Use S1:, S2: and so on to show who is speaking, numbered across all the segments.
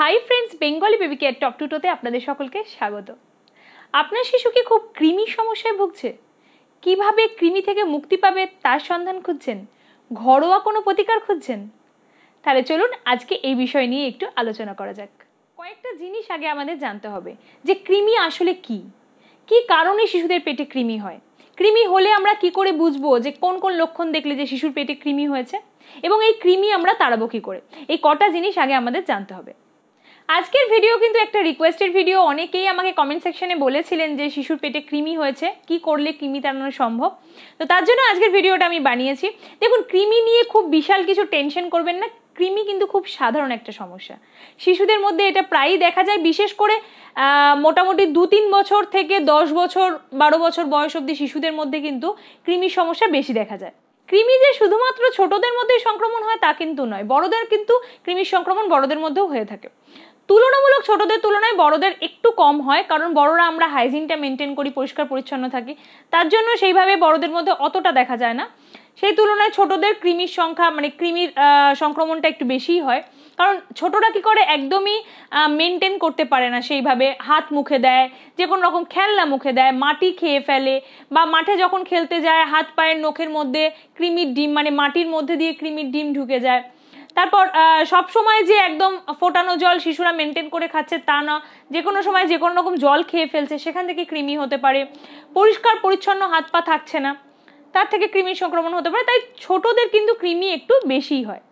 S1: high friends Bengali baby care top টুটোতে আপনাদের সকলকে স্বাগত আপনার শিশু কি খুব কৃমি সমস্যায় ভুগছে কিভাবে কৃমি থেকে মুক্তি পাবে তার সন্ধান খুঁজছেন ঘরোয়া কোনো প্রতিকার খুঁজছেন তাহলে চলুন আজকে এই বিষয় নিয়ে একটু আলোচনা করা যাক কয়েকটা জিনিস আগে আমাদের জানতে হবে যে কৃমি আসলে কি কি কারণে শিশুদের পেটে কৃমি হয় কৃমি হলে আমরা কি করে বুঝবো যে কোন কোন লক্ষণ দেখলে যে শিশুর পেটে কৃমি হয়েছে এবং এই কৃমি আমরা তাড়াবো কী করে এই কটা জিনিস আগে আমাদের জানতে হবে আজকের ভিডিও কিন্তু একটা রিকোয়েস্টেড ভিডিও অনেকেই আমাকে কমেন্ট সেকশনে বলেছিলেন যে শিশুর পেটে কৃমি হয়েছে কি করলে কৃমি তাড়ানো সম্ভব তো তার জন্য আজকের ভিডিওটা আমি বানিয়েছি দেখুন কৃমি নিয়ে খুব বিশাল কিছু টেনশন করবেন না কৃমি কিন্তু খুব সাধারণ একটা সমস্যা শিশুদের মধ্যে এটা প্রায়ই দেখা যায় বিশেষ করে মোটামুটি দু তিন বছর থেকে দশ বছর বারো বছর বয়স অবধি শিশুদের মধ্যে কিন্তু কৃমির সমস্যা বেশি দেখা যায় কৃমি যে শুধুমাত্র ছোটদের মধ্যেই সংক্রমণ হয় তা কিন্তু নয় বড়দের কিন্তু কৃমির সংক্রমণ বড়দের মধ্যেও হয়ে থাকে তুলনামূলক ছোটদের তুলনায় বড়দের একটু কম হয় কারণ বড়রা আমরা হাইজিনটা মেনটেন করি পরিষ্কার পরিচ্ছন্ন থাকি তার জন্য সেইভাবে বড়দের মধ্যে অতটা দেখা যায় না সেই তুলনায় ছোটদের কৃমির সংখ্যা মানে কৃমির সংক্রমণটা একটু বেশিই হয় কারণ ছোটরা কি করে একদমই মেনটেন করতে পারে না সেইভাবে হাত মুখে দেয় যে কোনো রকম খেলনা মুখে দেয় মাটি খেয়ে ফেলে বা মাঠে যখন খেলতে যায় হাত পায়ের নখের মধ্যে কৃমির ডিম মানে মাটির মধ্যে দিয়ে কৃমির ডিম ঢুকে যায় তারপর সব সময় যে একদম ফোটানো জল শিশুরা মেনটেন করে খাচ্ছে তা না যে কোনো সময় যে কোনো রকম জল খেয়ে ফেলছে সেখান থেকে কৃমি হতে পারে পরিষ্কার পরিচ্ছন্ন হাত পা থাকছে না তার থেকে কৃমির সংক্রমণ হতে পারে তাই ছোটদের কিন্তু কৃমি একটু বেশি হয়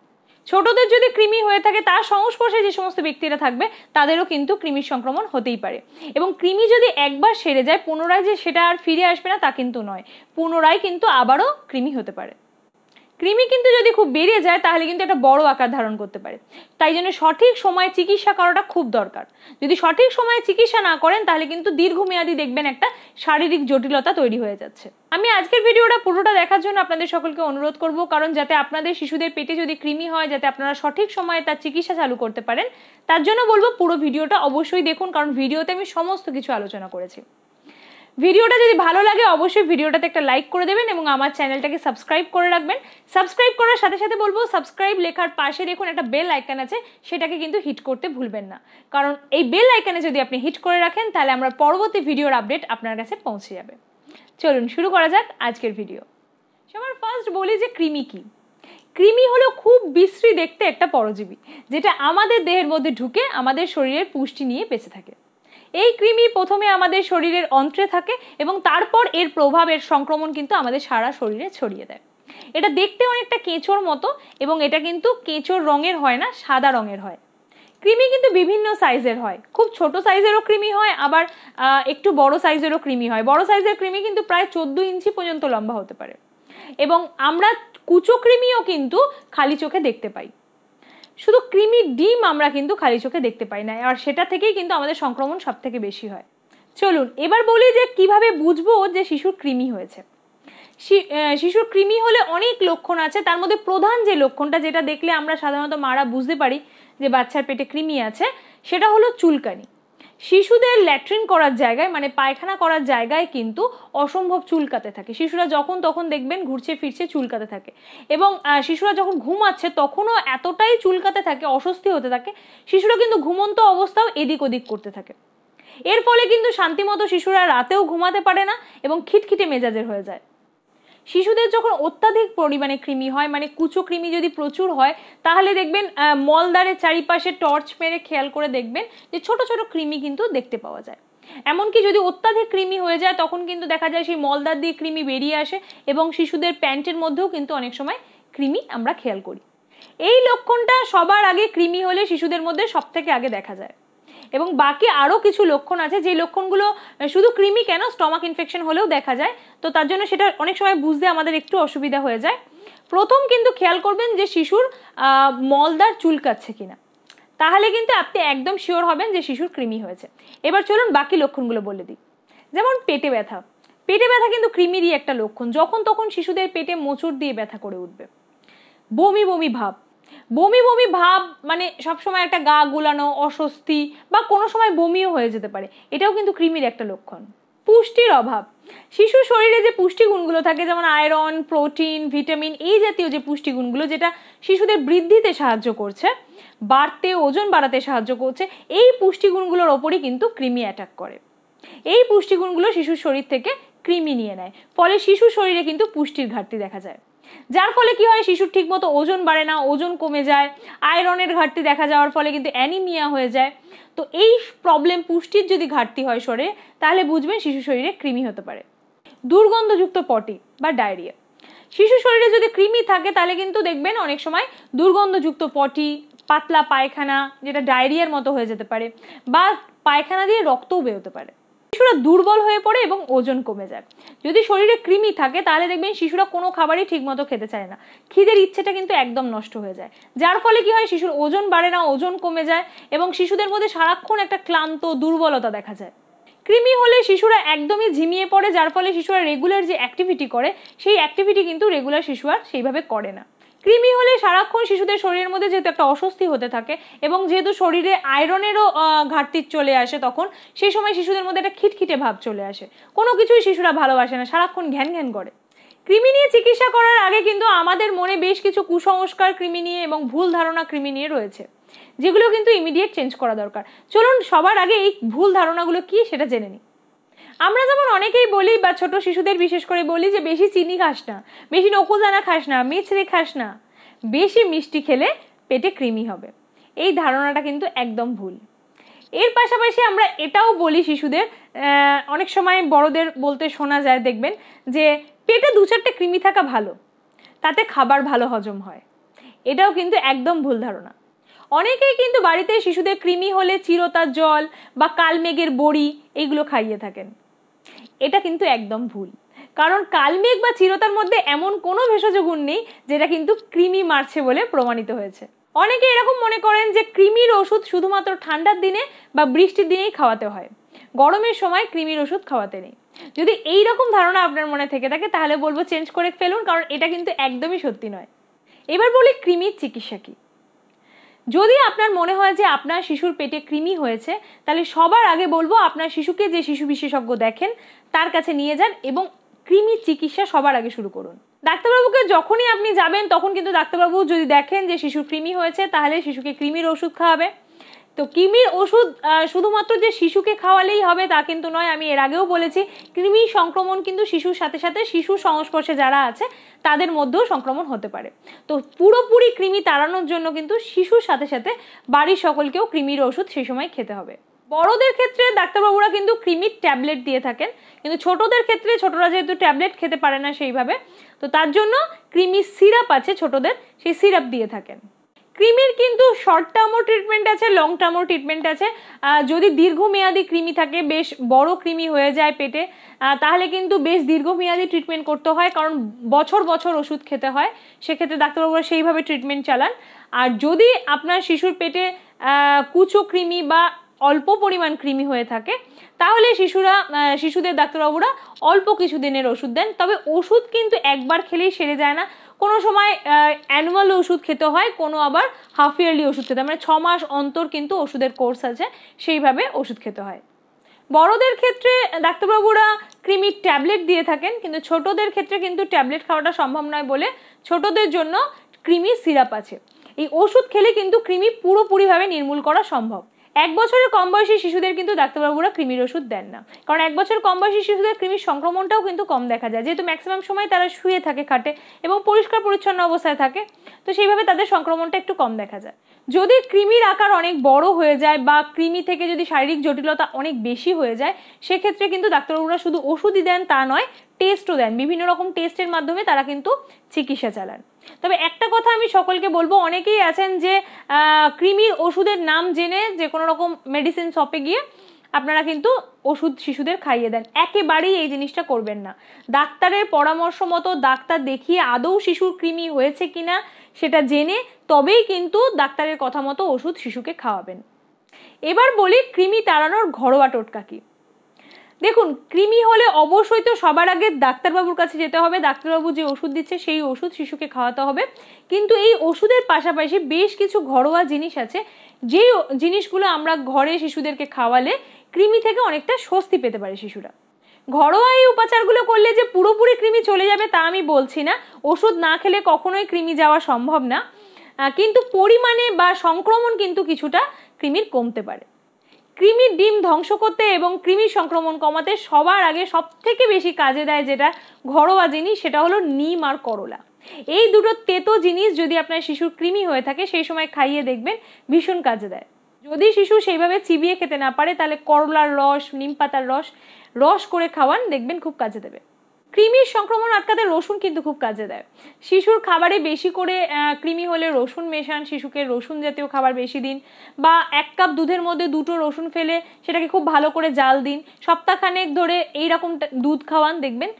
S1: ছোটদের যদি কৃমি হয়ে থাকে তার সংস্পর্শে যে সমস্ত ব্যক্তিরা থাকবে তাদেরও কিন্তু কৃমির সংক্রমণ হতেই পারে এবং কৃমি যদি একবার সেরে যায় পুনরায় যে সেটা আর ফিরে আসবে না তা কিন্তু নয় পুনরায় কিন্তু আবারও কৃমি হতে পারে কৃমি কিন্তু যদি খুব বেড়ে যায় তাহলে কিন্তু একটা বড় আকার ধারণ করতে পারে তাই জন্য সঠিক সময়ে চিকিৎসা করাটা খুব দরকার যদি সঠিক সময়ে চিকিৎসা না করেন তাহলে কিন্তু দীর্ঘমেয়াদী দেখবেন একটা শারীরিক জটিলতা তৈরি হয়ে যাচ্ছে আমি আজকের ভিডিওটা পুরোটা দেখার জন্য আপনাদের সকলকে অনুরোধ করব কারণ যাতে আপনাদের শিশুদের পেটে যদি কৃমি হয় যাতে আপনারা সঠিক সময়ে তার চিকিৎসা চালু করতে পারেন তার জন্য বলবো পুরো ভিডিওটা অবশ্যই দেখুন কারণ ভিডিওতে আমি সমস্ত কিছু আলোচনা করেছি ভিডিওটা যদি ভালো লাগে অবশ্যই ভিডিওটাতে একটা লাইক করে দেবেন এবং আমার চ্যানেলটাকে সাবস্ক্রাইব করে রাখবেন সাবস্ক্রাইব করার সাথে সাথে বলবো সাবস্ক্রাইব লেখার পাশে দেখুন একটা বেল আইকান আছে সেটাকে কিন্তু হিট করতে ভুলবেন না কারণ এই বেল আইকানে যদি আপনি হিট করে রাখেন তাহলে আমরা পরবর্তী ভিডিওর আপডেট আপনার কাছে পৌঁছে যাবে চলুন শুরু করা যাক আজকের ভিডিও সবার ফার্স্ট বলি যে ক্রিমি কি কৃমি হলো খুব বিশ্রী দেখতে একটা পরজীবী যেটা আমাদের দেহের মধ্যে ঢুকে আমাদের শরীরের পুষ্টি নিয়ে বেঁচে থাকে এই ক্রিমি প্রথমে আমাদের শরীরের অন্ত্রে থাকে এবং তারপর এর প্রভাবের সংক্রমণ কিন্তু আমাদের সারা শরীরে ছড়িয়ে দেয় এটা দেখতে অনেকটা কেঁচোর মতো এবং এটা কিন্তু কেঁচোর রঙের হয় না সাদা রঙের হয় কৃমি কিন্তু বিভিন্ন সাইজের হয় খুব ছোট সাইজেরও কৃমি হয় আবার একটু বড় সাইজেরও কৃমি হয় বড় সাইজের কৃমি কিন্তু প্রায় চোদ্দ ইঞ্চি পর্যন্ত লম্বা হতে পারে এবং আমরা কুচো ক্রিমিও কিন্তু খালি চোখে দেখতে পাই শুধু ক্রিমি ডিম আমরা কিন্তু খালি চোখে দেখতে পাই না আর সেটা থেকেই কিন্তু আমাদের সংক্রমণ সব থেকে বেশি হয় চলুন এবার বলি যে কিভাবে বুঝবো যে শিশুর কৃমি হয়েছে শিশুর কৃমি হলে অনেক লক্ষণ আছে তার মধ্যে প্রধান যে লক্ষণটা যেটা দেখলে আমরা সাধারণত মারা বুঝতে পারি যে বাচ্চার পেটে কৃমি আছে সেটা হলো চুলকানি শিশুদের ল্যাট্রিন করার জায়গায় মানে পায়খানা করার জায়গায় কিন্তু অসম্ভব চুলকাতে থাকে শিশুরা যখন তখন দেখবেন ঘুরছে ফিরছে চুলকাতে থাকে এবং শিশুরা যখন ঘুমাচ্ছে তখনও এতটাই চুলকাতে থাকে অস্বস্তি হতে থাকে শিশুরা কিন্তু ঘুমন্ত অবস্থাও এদিক ওদিক করতে থাকে এর ফলে কিন্তু শান্তিমতো শিশুরা রাতেও ঘুমাতে পারে না এবং খিটখিটে মেজাজের হয়ে যায় শিশুদের যখন অত্যাধিক পরিমাণে কৃমি হয় মানে কুচো কৃমি যদি প্রচুর হয় তাহলে দেখবেন মলদারের চারিপাশে টর্চ মেরে খেয়াল করে দেখবেন যে ছোট ছোট কৃমি কিন্তু দেখতে পাওয়া যায় এমনকি যদি অত্যাধিক কৃমি হয়ে যায় তখন কিন্তু দেখা যায় সেই মলদার দিয়ে কৃমি বেরিয়ে আসে এবং শিশুদের প্যান্টের মধ্যেও কিন্তু অনেক সময় কৃমি আমরা খেয়াল করি এই লক্ষণটা সবার আগে কৃমি হলে শিশুদের মধ্যে সব থেকে আগে দেখা যায় এবং বাকি আরও কিছু লক্ষণ আছে যে লক্ষণগুলো শুধু ক্রিমি কেন স্টমাক ইনফেকশন হলেও দেখা যায় তো তার জন্য সেটা অনেক সময় বুঝতে আমাদের একটু অসুবিধা হয়ে যায় প্রথম কিন্তু খেয়াল করবেন যে শিশুর মলদার চুলকাচ্ছে কিনা তাহলে কিন্তু আপনি একদম শিওর হবেন যে শিশুর কৃমি হয়েছে এবার চলুন বাকি লক্ষণগুলো বলে দিই যেমন পেটে ব্যথা পেটে ব্যথা কিন্তু কৃমিরই একটা লক্ষণ যখন তখন শিশুদের পেটে মোচড় দিয়ে ব্যথা করে উঠবে বমি বমি ভাব বমি বমি ভাব মানে সবসময় একটা গা গোলানো অস্বস্তি বা কোনো সময় বমিও হয়ে যেতে পারে এটাও কিন্তু কৃমির একটা লক্ষণ পুষ্টির অভাব শিশুর শরীরে যে পুষ্টিগুণগুলো থাকে যেমন আয়রন প্রোটিন ভিটামিন এই জাতীয় যে পুষ্টিগুণগুলো যেটা শিশুদের বৃদ্ধিতে সাহায্য করছে বাড়তে ওজন বাড়াতে সাহায্য করছে এই পুষ্টিগুণগুলোর ওপরই কিন্তু কৃমি অ্যাটাক করে এই পুষ্টিগুণগুলো শিশুর শরীর থেকে কৃমি নিয়ে নেয় ফলে শিশু শরীরে কিন্তু পুষ্টির ঘাটতি দেখা যায় যার ফলে কি হয় শিশুর মতো ওজন বাড়ে না ওজন কমে যায় আয়রনের ঘাটতি দেখা যাওয়ার ফলে কিন্তু অ্যানিমিয়া হয়ে যায় তো এই প্রবলেম পুষ্টির যদি ঘাটতি হয় শরে তাহলে বুঝবেন শিশু শরীরে কৃমি হতে পারে দুর্গন্ধযুক্ত পটি বা ডায়রিয়া শিশু শরীরে যদি কৃমি থাকে তাহলে কিন্তু দেখবেন অনেক সময় দুর্গন্ধযুক্ত পটি পাতলা পায়খানা যেটা ডায়রিয়ার মতো হয়ে যেতে পারে বা পায়খানা দিয়ে রক্তও বেরোতে পারে শিশুরা দুর্বল হয়ে পড়ে এবং ওজন কমে যায় যদি শরীরে কৃমি থাকে তাহলে দেখবেন শিশুরা কোনো খাবারই ঠিকমতো খেতে চায় না খিদের ইচ্ছেটা কিন্তু একদম নষ্ট হয়ে যায় যার ফলে কি হয় শিশুর ওজন বাড়ে না ওজন কমে যায় এবং শিশুদের মধ্যে সারাক্ষণ একটা ক্লান্ত দুর্বলতা দেখা যায় কৃমি হলে শিশুরা একদমই ঝিমিয়ে পড়ে যার ফলে শিশুরা রেগুলার যে অ্যাক্টিভিটি করে সেই অ্যাক্টিভিটি কিন্তু রেগুলার শিশু আর সেইভাবে করে না কৃমি হলে সারাক্ষণ শিশুদের শরীরের মধ্যে যেহেতু একটা অস্বস্তি হতে থাকে এবং যেহেতু শরীরে আয়রনেরও ঘাটতি চলে আসে তখন সেই সময় শিশুদের মধ্যে একটা খিটখিটে ভাব চলে আসে কোনো কিছুই শিশুরা ভালোবাসে না সারাক্ষণ ঘ্যান ঘ্যান করে কৃমি নিয়ে চিকিৎসা করার আগে কিন্তু আমাদের মনে বেশ কিছু কুসংস্কার কৃমি নিয়ে এবং ভুল ধারণা কৃমি নিয়ে রয়েছে যেগুলো কিন্তু ইমিডিয়েট চেঞ্জ করা দরকার চলুন সবার আগে এই ভুল ধারণাগুলো কি সেটা জেনে নিই আমরা যেমন অনেকেই বলি বা ছোট শিশুদের বিশেষ করে বলি যে বেশি চিনি খাস না বেশি নকুজানা খাস না মিছড়ে খাস না বেশি মিষ্টি খেলে পেটে কৃমি হবে এই ধারণাটা কিন্তু একদম ভুল এর পাশাপাশি আমরা এটাও বলি শিশুদের অনেক সময় বড়দের বলতে শোনা যায় দেখবেন যে পেটে দু চারটে কৃমি থাকা ভালো তাতে খাবার ভালো হজম হয় এটাও কিন্তু একদম ভুল ধারণা অনেকেই কিন্তু বাড়িতে শিশুদের কৃমি হলে চিরতা জল বা কালমেঘের বড়ি এইগুলো খাইয়ে থাকেন এটা কিন্তু একদম ভুল কারণ কালমেঘ বা চিরতার মধ্যে এমন কোনো ভেষজ গুণ নেই যেটা কিন্তু কৃমি মারছে বলে প্রমাণিত হয়েছে অনেকে এরকম মনে করেন যে কৃমির ওষুধ শুধুমাত্র ঠান্ডার দিনে বা বৃষ্টির দিনেই খাওয়াতে হয় গরমের সময় কৃমির ওষুধ খাওয়াতে নেই যদি এই রকম ধারণা আপনার মনে থেকে থাকে তাহলে বলবো চেঞ্জ করে ফেলুন কারণ এটা কিন্তু একদমই সত্যি নয় এবার বলি কৃমির চিকিৎসা কী যদি আপনার মনে হয় যে আপনার শিশুর পেটে কৃমি হয়েছে তাহলে সবার আগে বলবো আপনার শিশুকে যে শিশু বিশেষজ্ঞ দেখেন তার কাছে নিয়ে যান এবং কৃমি চিকিৎসা সবার আগে শুরু করুন ডাক্তারবাবুকে যখনই আপনি যাবেন তখন কিন্তু ডাক্তারবাবু যদি দেখেন যে শিশুর কৃমি হয়েছে তাহলে শিশুকে কৃমির ওষুধ খাওয়াবে তো কৃমির ওষুধ শুধুমাত্র যে শিশুকে খাওয়ালেই হবে তা কিন্তু নয় আমি এর আগেও বলেছি কৃমি সংক্রমণ কিন্তু শিশুর সাথে সাথে শিশু সংস্পর্শে যারা আছে তাদের মধ্যেও সংক্রমণ হতে পারে তো পুরোপুরি কৃমি তাড়ানোর জন্য কিন্তু শিশুর সাথে সাথে বাড়ির সকলকেও কৃমির ওষুধ সেই সময় খেতে হবে বড়দের ক্ষেত্রে ডাক্তারবাবুরা কিন্তু ক্রিমির ট্যাবলেট দিয়ে থাকেন কিন্তু ছোটদের ক্ষেত্রে ছোটরা যেহেতু ট্যাবলেট খেতে পারে না সেইভাবে তো তার জন্য কৃমির সিরাপ আছে ছোটদের সেই সিরাপ দিয়ে থাকেন ক্রিমির কিন্তু শর্ট টার্মও ট্রিটমেন্ট আছে লং টার্মও ট্রিটমেন্ট আছে যদি দীর্ঘমেয়াদী কৃমি থাকে বেশ বড় কৃমি হয়ে যায় পেটে তাহলে কিন্তু বেশ দীর্ঘমেয়াদী ট্রিটমেন্ট করতে হয় কারণ বছর বছর ওষুধ খেতে হয় সেক্ষেত্রে ডাক্তারবাবুরা সেইভাবে ট্রিটমেন্ট চালান আর যদি আপনার শিশুর পেটে কুচো ক্রিমি বা অল্প পরিমাণ কৃমি হয়ে থাকে তাহলে শিশুরা শিশুদের ডাক্তারবাবুরা অল্প কিছু দিনের ওষুধ দেন তবে ওষুধ কিন্তু একবার খেলেই সেরে যায় না কোনো সময় অ্যানুয়াল ওষুধ খেতে হয় কোনো আবার হাফ ইয়ারলি ওষুধ খেতে হয় মানে ছ মাস অন্তর কিন্তু ওষুধের কোর্স আছে সেইভাবে ওষুধ খেতে হয় বড়দের ক্ষেত্রে ডাক্তারবাবুরা ক্রিমির ট্যাবলেট দিয়ে থাকেন কিন্তু ছোটদের ক্ষেত্রে কিন্তু ট্যাবলেট খাওয়াটা সম্ভব নয় বলে ছোটদের জন্য ক্রিমি সিরাপ আছে এই ওষুধ খেলে কিন্তু কৃমি পুরোপুরিভাবে নির্মূল করা সম্ভব এক বছরের কম বয়সী শিশুদের কিন্তু ডাক্তারবাবুরা কৃমির ওষুধ দেন না কারণ এক বছর কম বয়সী শিশুদের কৃমির সংক্রমণটাও কিন্তু কম দেখা যায় যেহেতু ম্যাক্সিমাম সময় তারা শুয়ে থাকে খাটে এবং পরিষ্কার পরিচ্ছন্ন অবস্থায় থাকে তো সেইভাবে তাদের সংক্রমণটা একটু কম দেখা যায় যদি কৃমির আকার অনেক বড় হয়ে যায় বা কৃমি থেকে যদি শারীরিক জটিলতা অনেক বেশি হয়ে যায় সেক্ষেত্রে কিন্তু ডাক্তারবাবুরা শুধু ওষুধই দেন তা নয় টেস্টও দেন বিভিন্ন রকম টেস্টের মাধ্যমে তারা কিন্তু চিকিৎসা চালান তবে একটা কথা আমি সকলকে বলবো অনেকেই আছেন যে কৃমির ওষুধের নাম জেনে যে কোনো রকম মেডিসিন শপে গিয়ে আপনারা কিন্তু ওষুধ শিশুদের খাইয়ে দেন একেবারেই এই জিনিসটা করবেন না ডাক্তারের পরামর্শ মতো ডাক্তার দেখিয়ে আদৌ শিশুর কৃমি হয়েছে কিনা সেটা জেনে তবেই কিন্তু ডাক্তারের কথা মতো ওষুধ শিশুকে খাওয়াবেন এবার বলি কৃমি তাড়ানোর ঘরোয়া টোটকা কী দেখুন কৃমি হলে অবশ্যই তো সবার আগে ডাক্তারবাবুর কাছে যেতে হবে ডাক্তারবাবু যে ওষুধ দিচ্ছে সেই ওষুধ শিশুকে খাওয়াতে হবে কিন্তু এই ওষুধের পাশাপাশি বেশ কিছু ঘরোয়া জিনিস আছে যে জিনিসগুলো আমরা ঘরে শিশুদেরকে খাওয়ালে কৃমি থেকে অনেকটা স্বস্তি পেতে পারে শিশুরা ঘরোয়া এই উপাচারগুলো করলে যে পুরোপুরি কৃমি চলে যাবে তা আমি বলছি না ওষুধ না খেলে কখনোই কৃমি যাওয়া সম্ভব না কিন্তু পরিমাণে বা সংক্রমণ কিন্তু কিছুটা কৃমির কমতে পারে কৃমির ডিম ধ্বংস করতে এবং কৃমি সংক্রমণ কমাতে সবার আগে সব থেকে বেশি কাজে দেয় যেটা ঘরোয়া জিনিস সেটা হলো নিম আর করলা এই দুটো তেতো জিনিস যদি আপনার শিশুর কৃমি হয়ে থাকে সেই সময় খাইয়ে দেখবেন ভীষণ কাজে দেয় যদি শিশু সেইভাবে চিবিয়ে খেতে না পারে তাহলে করলার রস নিম পাতার রস রস করে খাওয়ান দেখবেন খুব কাজে দেবে কৃমির সংক্রমণ আটকাতে রসুন কিন্তু খুব কাজে দেয় শিশুর খাবারে বেশি করে কৃমি হলে রসুন মেশান শিশুকে রসুন জাতীয় খাবার বেশি দিন বা এক কাপ দুধের মধ্যে দুটো রসুন ফেলে সেটাকে খুব ভালো করে জাল দিন সপ্তাহখানেক ধরে এইরকম দুধ খাওয়ান দেখবেন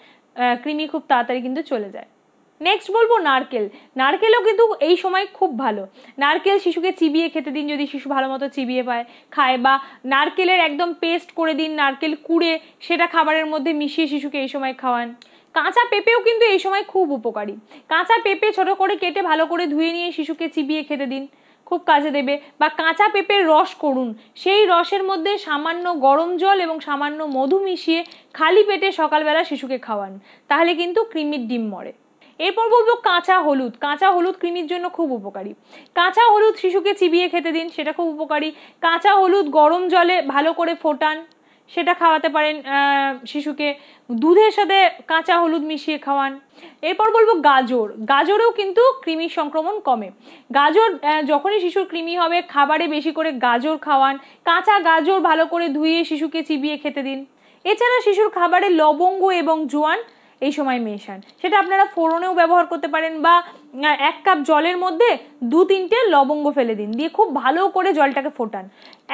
S1: কৃমি খুব তাড়াতাড়ি কিন্তু চলে যায় নেক্সট বলবো নারকেল নারকেলও কিন্তু এই সময় খুব ভালো নারকেল শিশুকে চিবিয়ে খেতে দিন যদি শিশু ভালো মতো চিবিয়ে পায় খায় বা নারকেলের একদম পেস্ট করে দিন নারকেল কুড়ে সেটা খাবারের মধ্যে মিশিয়ে শিশুকে এই সময় খাওয়ান কাঁচা পেঁপেও কিন্তু এই সময় খুব উপকারী কাঁচা পেঁপে ছোট করে কেটে ভালো করে ধুয়ে নিয়ে শিশুকে চিবিয়ে খেতে দিন খুব কাজে দেবে বা কাঁচা পেঁপের রস করুন সেই রসের মধ্যে সামান্য গরম জল এবং সামান্য মধু মিশিয়ে খালি পেটে সকালবেলা শিশুকে খাওয়ান তাহলে কিন্তু ক্রিমির ডিম মরে এরপর বলবো কাঁচা হলুদ কাঁচা হলুদ কৃমির জন্য খুব উপকারী কাঁচা হলুদ শিশুকে চিবিয়ে খেতে দিন সেটা খুব উপকারী কাঁচা হলুদ গরম জলে ভালো করে ফোটান সেটা খাওয়াতে পারেন শিশুকে দুধের সাথে কাঁচা হলুদ মিশিয়ে খাওয়ান এরপর বলবো গাজর গাজরেও কিন্তু কৃমি সংক্রমণ কমে গাজর যখনই শিশুর কৃমি হবে খাবারে বেশি করে গাজর খাওয়ান কাঁচা গাজর ভালো করে ধুয়ে শিশুকে চিবিয়ে খেতে দিন এছাড়া শিশুর খাবারে লবঙ্গ এবং জোয়ান এই সময় মেশান সেটা আপনারা ফোড়নেও ব্যবহার করতে পারেন বা এক কাপ জলের মধ্যে দু তিনটে লবঙ্গ ফেলে দিন দিয়ে খুব ভালো করে জলটাকে ফোটান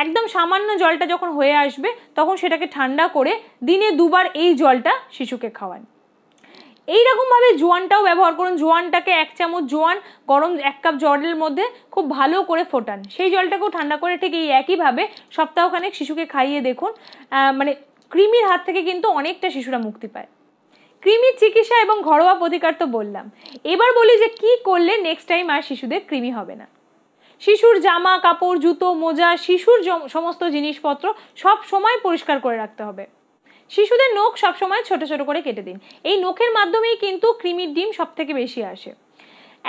S1: একদম সামান্য জলটা যখন হয়ে আসবে তখন সেটাকে ঠান্ডা করে দিনে দুবার এই জলটা শিশুকে খাওয়ান এইরকমভাবে জোয়ানটাও ব্যবহার করুন জোয়ানটাকে এক চামচ জোয়ান গরম এক কাপ জলের মধ্যে খুব ভালো করে ফোটান সেই জলটাকেও ঠান্ডা করে ঠিক এই একইভাবে সপ্তাহখানেক শিশুকে খাইয়ে দেখুন মানে কৃমির হাত থেকে কিন্তু অনেকটা শিশুরা মুক্তি পায় কৃমি চিকিৎসা এবং ঘরোয়া প্রতিকার তো বললাম এবার বলি যে কি করলে নেক্সট টাইম আর শিশুদের কৃমি হবে না শিশুর জামা কাপড় জুতো মোজা শিশুর সমস্ত জিনিসপত্র সব সময় পরিষ্কার করে রাখতে হবে শিশুদের নখ সবসময় ছোট ছোট করে কেটে দিন এই নখের মাধ্যমেই কিন্তু কৃমির ডিম সব থেকে বেশি আসে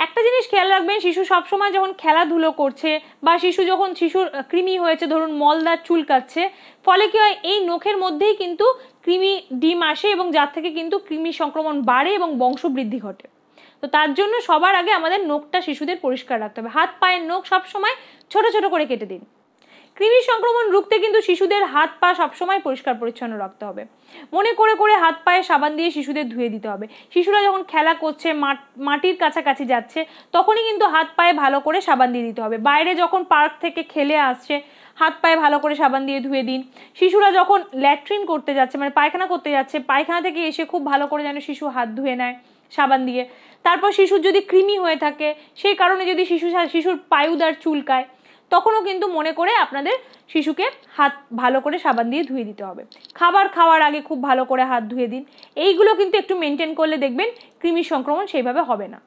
S1: একটা জিনিস খেয়াল রাখবেন শিশু সবসময় যখন খেলাধুলো করছে বা শিশু যখন শিশুর কৃমি হয়েছে ধরুন মলদার চুলকাচ্ছে ফলে কী হয় এই নখের মধ্যেই কিন্তু কৃমি ডিম আসে এবং যার থেকে কিন্তু কৃমি সংক্রমণ বাড়ে এবং বংশবৃদ্ধি ঘটে তো তার জন্য সবার আগে আমাদের নখটা শিশুদের পরিষ্কার রাখতে হবে হাত পায়ের নখ সবসময় ছোট ছোট করে কেটে দিন কৃমি সংক্রমণ রুখতে কিন্তু শিশুদের হাত পা সবসময় পরিষ্কার পরিচ্ছন্ন রাখতে হবে মনে করে করে হাত পায়ে সাবান দিয়ে শিশুদের ধুয়ে দিতে হবে শিশুরা যখন খেলা করছে মাটির কাছাকাছি যাচ্ছে তখনই কিন্তু হাত পায়ে ভালো করে সাবান দিয়ে দিতে হবে বাইরে যখন পার্ক থেকে খেলে আসছে হাত পায়ে ভালো করে সাবান দিয়ে ধুয়ে দিন শিশুরা যখন ল্যাট্রিন করতে যাচ্ছে মানে পায়খানা করতে যাচ্ছে পায়খানা থেকে এসে খুব ভালো করে যেন শিশু হাত ধুয়ে নেয় সাবান দিয়ে তারপর শিশুর যদি কৃমি হয়ে থাকে সেই কারণে যদি শিশু শিশুর পায়ুদার চুলকায় তখনও কিন্তু মনে করে আপনাদের শিশুকে হাত ভালো করে সাবান দিয়ে ধুয়ে দিতে হবে খাবার খাওয়ার আগে খুব ভালো করে হাত ধুয়ে দিন এইগুলো কিন্তু একটু মেনটেন করলে দেখবেন কৃমি সংক্রমণ সেইভাবে হবে না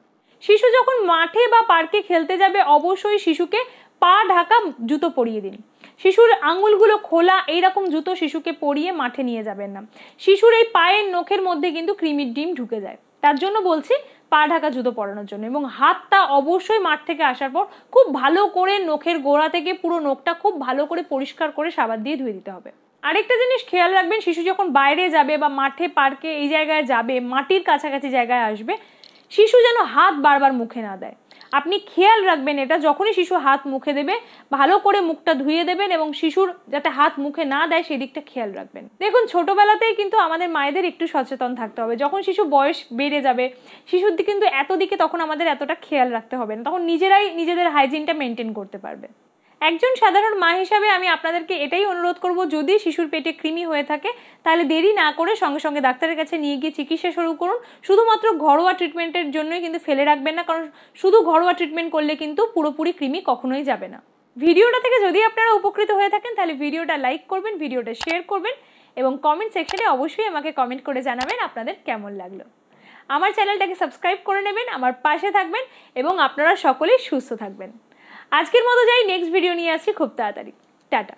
S1: শিশু যখন মাঠে বা পার্কে খেলতে যাবে অবশ্যই শিশুকে পা ঢাকা জুতো পরিয়ে দিন শিশুর আঙুলগুলো খোলা এইরকম জুতো শিশুকে পরিয়ে মাঠে নিয়ে যাবেন না শিশুর এই পায়ের নখের মধ্যে কিন্তু কৃমির ডিম ঢুকে যায় তার জন্য বলছি পা ঢাকা জুতো পরানোর জন্য এবং হাতটা অবশ্যই মাঠ থেকে আসার পর খুব ভালো করে নখের গোড়া থেকে পুরো নখটা খুব ভালো করে পরিষ্কার করে সাবান দিয়ে ধুয়ে দিতে হবে আরেকটা জিনিস খেয়াল রাখবেন শিশু যখন বাইরে যাবে বা মাঠে পার্কে এই জায়গায় যাবে মাটির কাছাকাছি জায়গায় আসবে শিশু যেন হাত বারবার মুখে না দেয় আপনি খেয়াল রাখবেন এটা যখনই শিশু হাত মুখে দেবে ভালো করে মুখটা ধুয়ে দেবেন এবং শিশুর যাতে হাত মুখে না দেয় সেই দিকটা খেয়াল রাখবেন দেখুন ছোটবেলাতেই কিন্তু আমাদের মায়েদের একটু সচেতন থাকতে হবে যখন শিশু বয়স বেড়ে যাবে শিশুর দিকে কিন্তু এত দিকে তখন আমাদের এতটা খেয়াল রাখতে হবে না তখন নিজেরাই নিজেদের হাইজিনটা মেনটেন করতে পারবে একজন সাধারণ মা হিসাবে আমি আপনাদেরকে এটাই অনুরোধ করব যদি শিশুর পেটে কৃমি হয়ে থাকে তাহলে দেরি না করে সঙ্গে সঙ্গে ডাক্তারের কাছে নিয়ে গিয়ে চিকিৎসা শুরু করুন শুধুমাত্র ঘরোয়া ট্রিটমেন্টের জন্যই কিন্তু ফেলে রাখবেন না কারণ শুধু ঘরোয়া ট্রিটমেন্ট করলে কিন্তু পুরোপুরি কৃমি কখনোই যাবে না ভিডিওটা থেকে যদি আপনারা উপকৃত হয়ে থাকেন তাহলে ভিডিওটা লাইক করবেন ভিডিওটা শেয়ার করবেন এবং কমেন্ট সেকশনে অবশ্যই আমাকে কমেন্ট করে জানাবেন আপনাদের কেমন লাগলো আমার চ্যানেলটাকে সাবস্ক্রাইব করে নেবেন আমার পাশে থাকবেন এবং আপনারা সকলেই সুস্থ থাকবেন আজকের মতো যাই নেক্সট ভিডিও নিয়ে আসছি খুব তাড়াতাড়ি টাটা